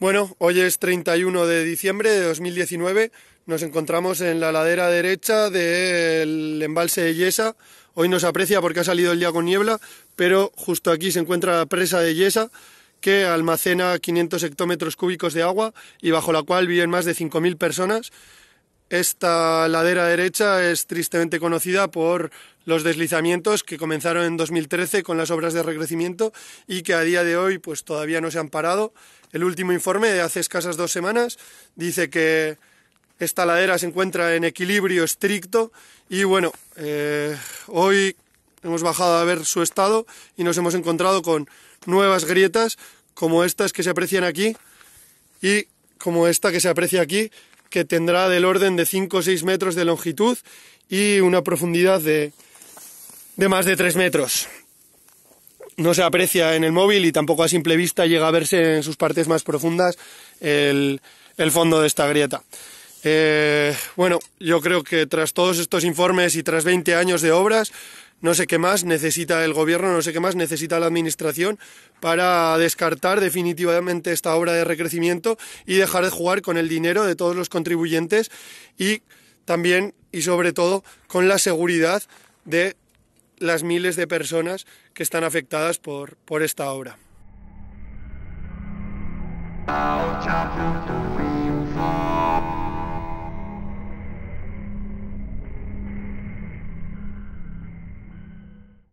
Bueno, hoy es 31 de diciembre de 2019. Nos encontramos en la ladera derecha del embalse de Yesa. Hoy nos aprecia porque ha salido el día con niebla, pero justo aquí se encuentra la presa de Yesa que almacena 500 hectómetros cúbicos de agua y bajo la cual viven más de 5.000 personas esta ladera derecha es tristemente conocida por los deslizamientos que comenzaron en 2013 con las obras de recrecimiento y que a día de hoy pues todavía no se han parado. El último informe de hace escasas dos semanas dice que esta ladera se encuentra en equilibrio estricto y bueno, eh, hoy hemos bajado a ver su estado y nos hemos encontrado con nuevas grietas como estas que se aprecian aquí y como esta que se aprecia aquí que tendrá del orden de 5 o 6 metros de longitud y una profundidad de, de más de 3 metros. No se aprecia en el móvil y tampoco a simple vista llega a verse en sus partes más profundas el, el fondo de esta grieta. Eh, bueno, yo creo que tras todos estos informes y tras 20 años de obras, no sé qué más necesita el gobierno, no sé qué más necesita la administración para descartar definitivamente esta obra de recrecimiento y dejar de jugar con el dinero de todos los contribuyentes y también y sobre todo con la seguridad de las miles de personas que están afectadas por, por esta obra.